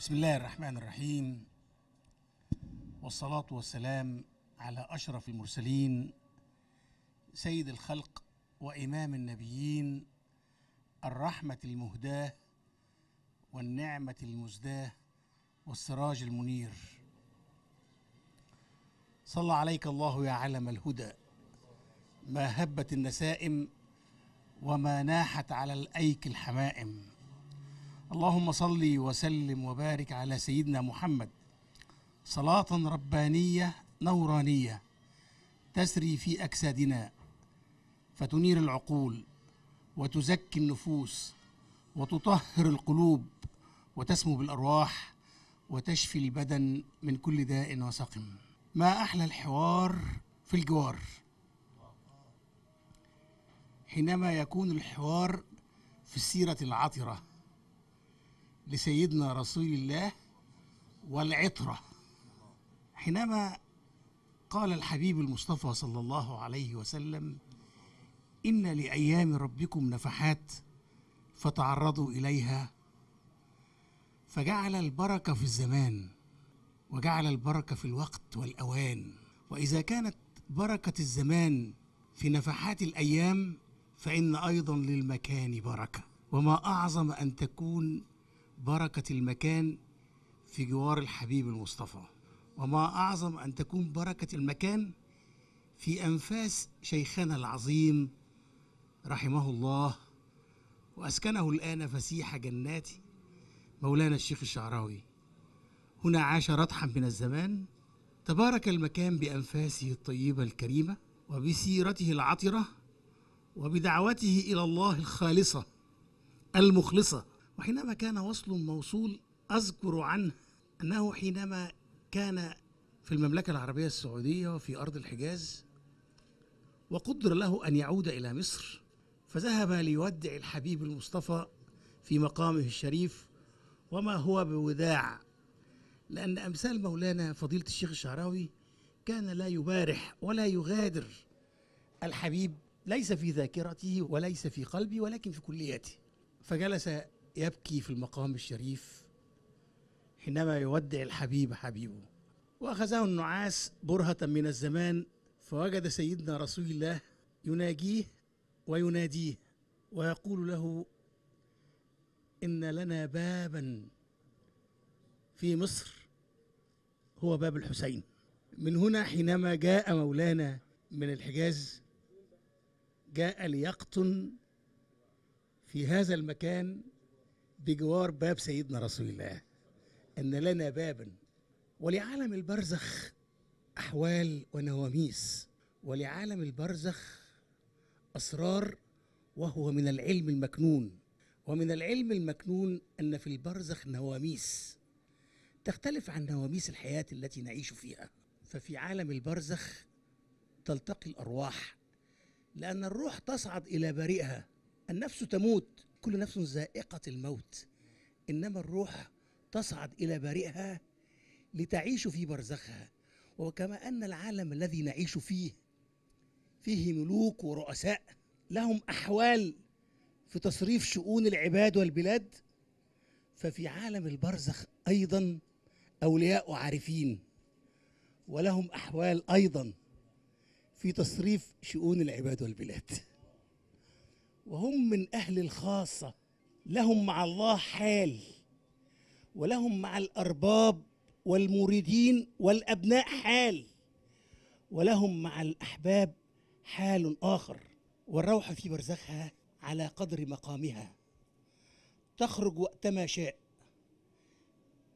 بسم الله الرحمن الرحيم والصلاة والسلام على أشرف المرسلين سيد الخلق وإمام النبيين الرحمة المهداة والنعمة المزداة والسراج المنير صلى عليك الله يا علم الهدى ما هبت النسائم وما ناحت على الأيك الحمائم اللهم صل وسلم وبارك على سيدنا محمد صلاة ربانية نورانية تسري في أجسادنا فتنير العقول وتزكي النفوس وتطهر القلوب وتسمو بالأرواح وتشفي البدن من كل داء وسقم ما أحلى الحوار في الجوار حينما يكون الحوار في السيرة العطرة لسيدنا رسول الله والعطرة حينما قال الحبيب المصطفى صلى الله عليه وسلم إن لأيام ربكم نفحات فتعرضوا إليها فجعل البركة في الزمان وجعل البركة في الوقت والأوان وإذا كانت بركة الزمان في نفحات الأيام فإن أيضا للمكان بركة وما أعظم أن تكون بركة المكان في جوار الحبيب المصطفى وما أعظم أن تكون بركة المكان في أنفاس شيخنا العظيم رحمه الله وأسكنه الآن فسيح جنات مولانا الشيخ الشعراوي هنا عاش رطحا من الزمان تبارك المكان بأنفاسه الطيبة الكريمة وبسيرته العطرة وبدعوته إلى الله الخالصة المخلصة وحينما كان وصل موصول أذكر عنه أنه حينما كان في المملكة العربية السعودية وفي أرض الحجاز وقدر له أن يعود إلى مصر فذهب ليودع الحبيب المصطفى في مقامه الشريف وما هو بوداع لأن أمثال مولانا فضيلة الشيخ الشعراوي كان لا يبارح ولا يغادر الحبيب ليس في ذاكرته وليس في قلبي ولكن في كلياته فجلس يبكي في المقام الشريف حينما يودع الحبيب حبيبه وأخذه النعاس برهة من الزمان فوجد سيدنا رسول الله يناجيه ويناديه ويقول له إن لنا بابا في مصر هو باب الحسين من هنا حينما جاء مولانا من الحجاز جاء ليقطن في هذا المكان بجوار باب سيدنا رسول الله أن لنا بابا ولعالم البرزخ أحوال ونواميس ولعالم البرزخ أسرار وهو من العلم المكنون ومن العلم المكنون أن في البرزخ نواميس تختلف عن نواميس الحياة التي نعيش فيها ففي عالم البرزخ تلتقي الأرواح لأن الروح تصعد إلى بريئها النفس تموت كل نفس ذائقة الموت إنما الروح تصعد إلى بارئها لتعيش في برزخها وكما أن العالم الذي نعيش فيه فيه ملوك ورؤساء لهم أحوال في تصريف شؤون العباد والبلاد ففي عالم البرزخ أيضا أولياء عارفين ولهم أحوال أيضا في تصريف شؤون العباد والبلاد وهم من أهل الخاصة لهم مع الله حال ولهم مع الأرباب والمريدين والأبناء حال ولهم مع الأحباب حال آخر والروح في برزخها على قدر مقامها تخرج وقتما شاء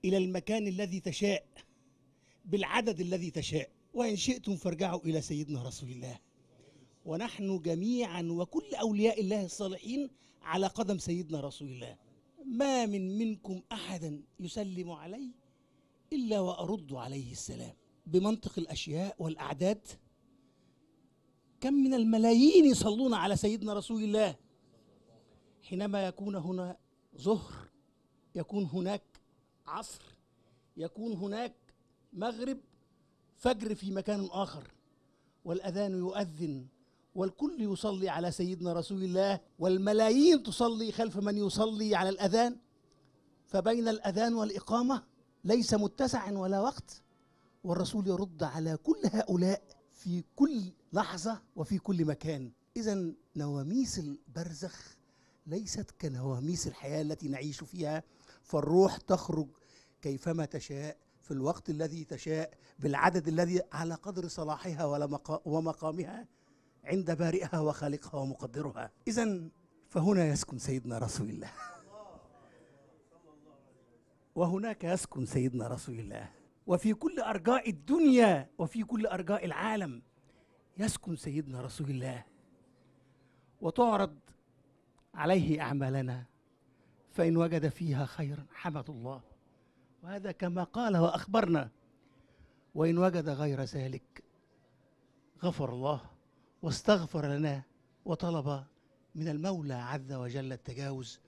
إلى المكان الذي تشاء بالعدد الذي تشاء وإن شئتم فارجعوا إلى سيدنا رسول الله ونحن جميعا وكل أولياء الله الصالحين على قدم سيدنا رسول الله ما من منكم أحدا يسلم علي إلا وأرد عليه السلام بمنطق الأشياء والأعداد كم من الملايين يصلون على سيدنا رسول الله حينما يكون هنا ظهر يكون هناك عصر يكون هناك مغرب فجر في مكان آخر والأذان يؤذن والكل يصلي على سيدنا رسول الله والملايين تصلي خلف من يصلي على الأذان فبين الأذان والإقامة ليس متسع ولا وقت والرسول يرد على كل هؤلاء في كل لحظة وفي كل مكان إذا نواميس البرزخ ليست كنواميس الحياة التي نعيش فيها فالروح تخرج كيفما تشاء في الوقت الذي تشاء بالعدد الذي على قدر صلاحها ومقامها عند بارئها وخالقها ومقدرها إذا فهنا يسكن سيدنا رسول الله وهناك يسكن سيدنا رسول الله وفي كل أرجاء الدنيا وفي كل أرجاء العالم يسكن سيدنا رسول الله وتعرض عليه أعمالنا فإن وجد فيها خيرا حمد الله وهذا كما قال وأخبرنا وإن وجد غير ذلك غفر الله واستغفر لنا وطلب من المولى عز وجل التجاوز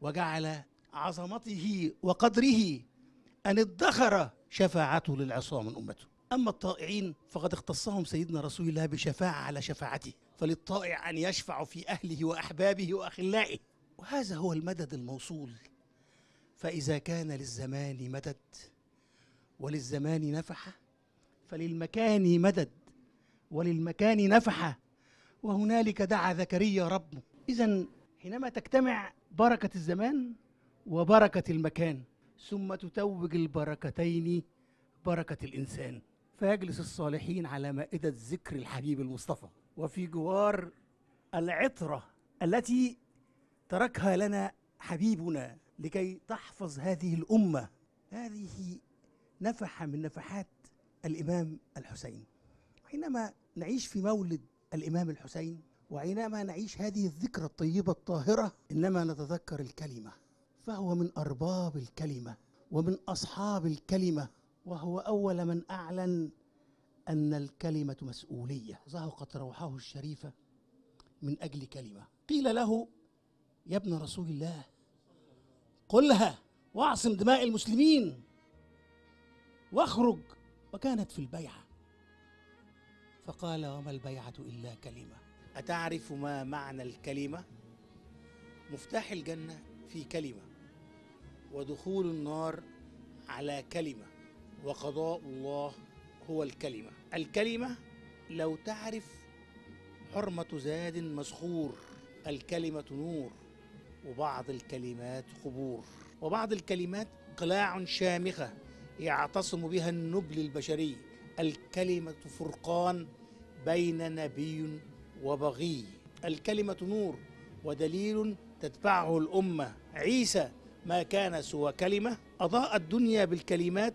وجعل عظمته وقدره أن ادخر شفاعته للعصاة من أمته أما الطائعين فقد اختصهم سيدنا رسول الله بشفاعة على شفاعته فللطائع أن يشفع في أهله وأحبابه وأخلائه وهذا هو المدد الموصول فإذا كان للزمان مدد وللزمان نفحة فللمكان مدد وللمكان نفحة وهنالك دعا زكريا ربه إذا حينما تجتمع بركة الزمان وبركة المكان ثم تتوج البركتين بركة الإنسان فيجلس الصالحين على مائدة ذكر الحبيب المصطفى وفي جوار العطرة التي تركها لنا حبيبنا لكي تحفظ هذه الأمة هذه نفحة من نفحات الإمام الحسين حينما نعيش في مولد الإمام الحسين وحينما نعيش هذه الذكرى الطيبة الطاهرة إنما نتذكر الكلمة فهو من أرباب الكلمة ومن أصحاب الكلمة وهو أول من أعلن أن الكلمة مسؤولية زهقت روحه الشريفة من أجل كلمة قيل له يا ابن رسول الله قلها واعصم دماء المسلمين واخرج وكانت في البيعه فقال وما البيعة إلا كلمة أتعرف ما معنى الكلمة؟ مفتاح الجنة في كلمة ودخول النار على كلمة وقضاء الله هو الكلمة الكلمة لو تعرف حرمة زاد مسخور الكلمة نور وبعض الكلمات قبور وبعض الكلمات قلاع شامخة يعتصم بها النبل البشري الكلمة فرقان بين نبي وبغي الكلمة نور ودليل تتبعه الأمة عيسى ما كان سوى كلمة أضاء الدنيا بالكلمات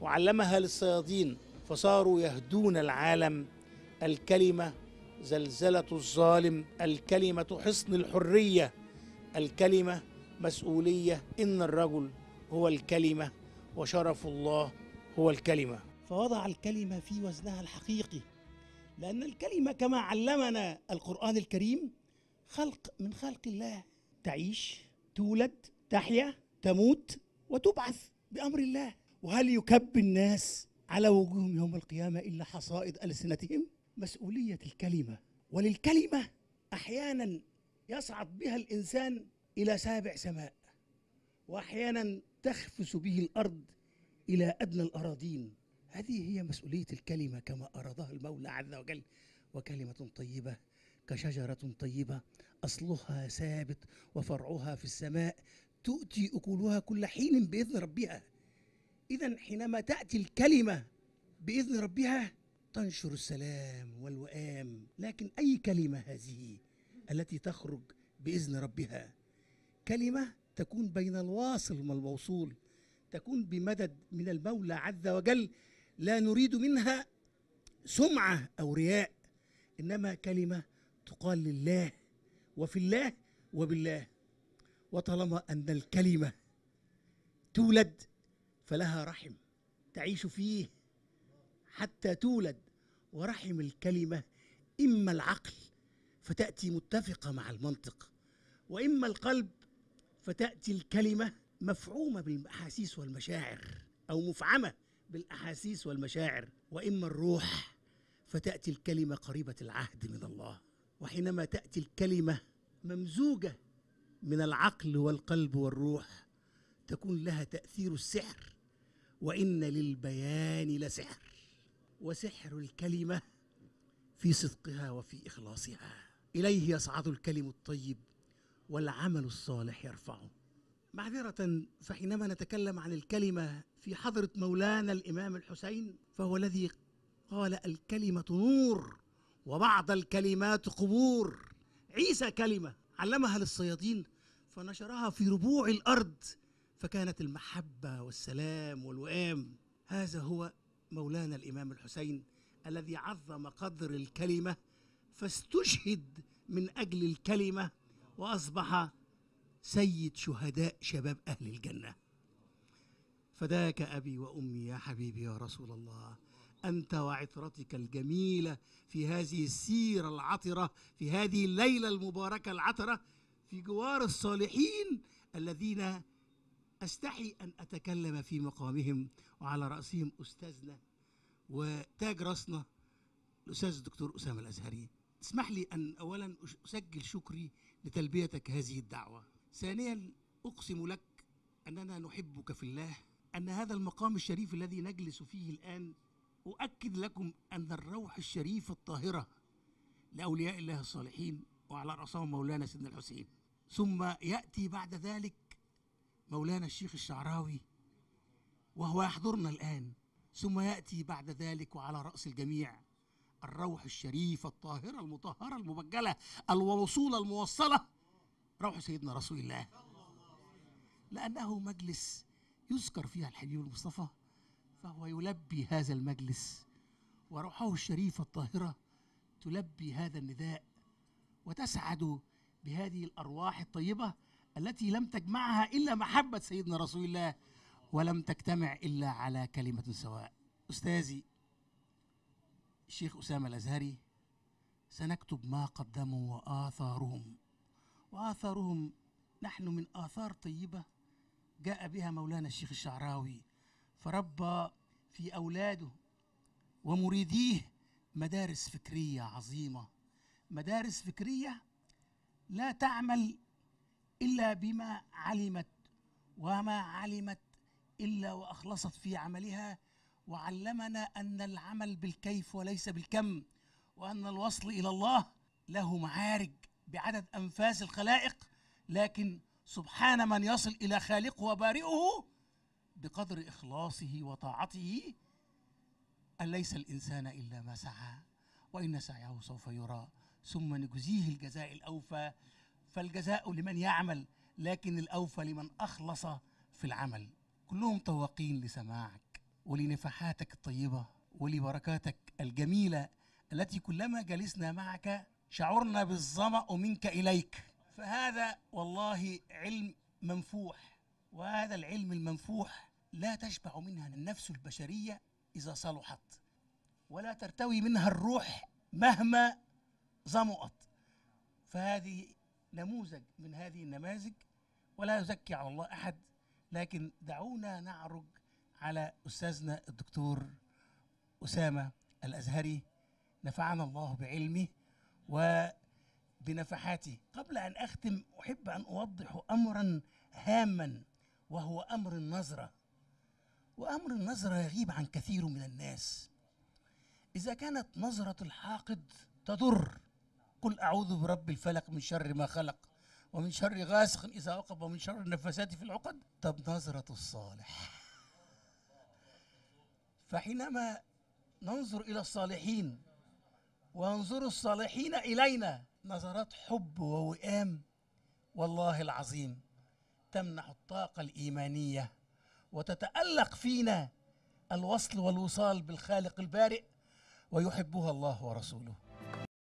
وعلمها للصيادين فصاروا يهدون العالم الكلمة زلزلة الظالم الكلمة حصن الحرية الكلمة مسؤولية إن الرجل هو الكلمة وشرف الله هو الكلمة فوضع الكلمة في وزنها الحقيقي لأن الكلمة كما علمنا القرآن الكريم خلق من خلق الله تعيش تولد تحيا تموت وتبعث بأمر الله وهل يكب الناس على وجوههم يوم القيامة إلا حصائد ألسنتهم مسؤولية الكلمة وللكلمة أحيانا يصعد بها الإنسان إلى سابع سماء وأحيانا تخفس به الأرض إلى أدنى الأراضين هذه هي مسؤولية الكلمة كما أرادها المولى عز وجل وكلمة طيبة كشجرة طيبة أصلها ثابت وفرعها في السماء تؤتي أكلها كل حين بإذن ربها إذا حينما تأتي الكلمة بإذن ربها تنشر السلام والوئام لكن أي كلمة هذه التي تخرج بإذن ربها كلمة تكون بين الواصل والموصول تكون بمدد من المولى عز وجل لا نريد منها سمعة أو رياء إنما كلمة تقال لله وفي الله وبالله وطالما أن الكلمة تولد فلها رحم تعيش فيه حتى تولد ورحم الكلمة إما العقل فتأتي متفقة مع المنطق وإما القلب فتأتي الكلمة مفعومة بالأحاسيس والمشاعر أو مفعمة بالأحاسيس والمشاعر وإما الروح فتأتي الكلمة قريبة العهد من الله وحينما تأتي الكلمة ممزوجة من العقل والقلب والروح تكون لها تأثير السحر وإن للبيان لسحر وسحر الكلمة في صدقها وفي إخلاصها إليه يصعد الكلم الطيب والعمل الصالح يرفعه معذرة فحينما نتكلم عن الكلمة في حضرة مولانا الإمام الحسين فهو الذي قال الكلمة نور وبعض الكلمات قبور عيسى كلمة علمها للصيادين فنشرها في ربوع الأرض فكانت المحبة والسلام والوئام هذا هو مولانا الإمام الحسين الذي عظم قدر الكلمة فاستشهد من أجل الكلمة وأصبح سيد شهداء شباب أهل الجنة فداك أبي وأمي يا حبيبي يا رسول الله أنت وعطرتك الجميلة في هذه السيرة العطرة في هذه الليلة المباركة العطرة في جوار الصالحين الذين أستحي أن أتكلم في مقامهم وعلى رأسهم أستاذنا وتاج راسنا الأستاذ الدكتور أسامة الأزهري اسمح لي أن أولا أسجل شكري لتلبيتك هذه الدعوة ثانيا أقسم لك أننا نحبك في الله أن هذا المقام الشريف الذي نجلس فيه الآن أؤكد لكم أن الروح الشريفة الطاهرة لأولياء الله الصالحين وعلى رأسهم مولانا سيدنا الحسين ثم يأتي بعد ذلك مولانا الشيخ الشعراوي وهو يحضرنا الآن ثم يأتي بعد ذلك وعلى رأس الجميع الروح الشريفة الطاهرة المطهرة المبجلة الوصولة الموصلة روح سيدنا رسول الله لأنه مجلس يذكر فيها الحبيب المصطفى فهو يلبي هذا المجلس وروحه الشريفة الطاهرة تلبي هذا النداء وتسعد بهذه الأرواح الطيبة التي لم تجمعها إلا محبة سيدنا رسول الله ولم تجتمع إلا على كلمة سواء أستاذي الشيخ أسامة الأزهري سنكتب ما قدموا وآثارهم وآثارهم نحن من آثار طيبة جاء بها مولانا الشيخ الشعراوي فربى في أولاده ومريديه مدارس فكرية عظيمة مدارس فكرية لا تعمل إلا بما علمت وما علمت إلا وأخلصت في عملها وعلمنا أن العمل بالكيف وليس بالكم وأن الوصل إلى الله له معارج بعدد أنفاس الخلائق لكن سبحان من يصل إلى خالقه وبارئه بقدر إخلاصه وطاعته أن ليس الإنسان إلا ما سعى وإن سعيه سوف يرى ثم نجزيه الجزاء الأوفى فالجزاء لمن يعمل لكن الأوفى لمن أخلص في العمل كلهم طواقين لسماعك ولنفحاتك الطيبة ولبركاتك الجميلة التي كلما جلسنا معك شعرنا بالظمأ منك إليك فهذا والله علم منفوح وهذا العلم المنفوح لا تشبع منها النفس البشرية إذا صلحت ولا ترتوي منها الروح مهما ظمأت فهذه نموذج من هذه النماذج ولا يزكي على الله أحد لكن دعونا نعرج على أستاذنا الدكتور أسامة الأزهري نفعنا الله بعلمه وبنفحاته قبل أن أختم أحب أن أوضح أمرا هاما وهو أمر النظرة وأمر النظرة يغيب عن كثير من الناس إذا كانت نظرة الحاقد تضر قل أعوذ برب الفلق من شر ما خلق ومن شر غاسق إذا وقب ومن شر النفاثات في العقد طب نظرة الصالح فحينما ننظر إلى الصالحين وانظروا الصالحين إلينا نظرات حب ووئام والله العظيم تمنح الطاقة الإيمانية وتتألق فينا الوصل والوصال بالخالق البارئ ويحبها الله ورسوله